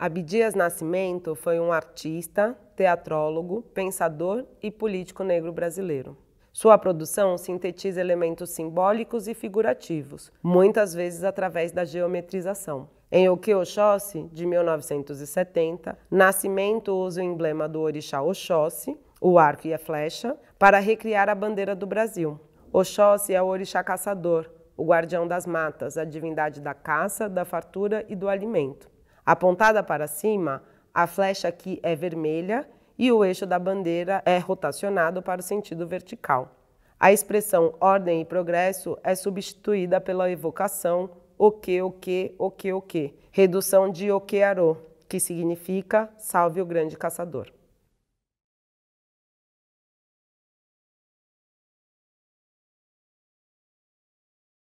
Abdias Nascimento foi um artista, teatrólogo, pensador e político negro brasileiro. Sua produção sintetiza elementos simbólicos e figurativos, muitas vezes através da geometrização. Em O Que Oxóssi, de 1970, Nascimento usa o emblema do orixá Oxóssi, o arco e a flecha, para recriar a bandeira do Brasil. Oxóssi é o orixá caçador, o guardião das matas, a divindade da caça, da fartura e do alimento apontada para cima, a flecha aqui é vermelha e o eixo da bandeira é rotacionado para o sentido vertical. A expressão ordem e progresso é substituída pela evocação o que, o que, o que, o que, redução de o que arô, que significa salve o grande caçador.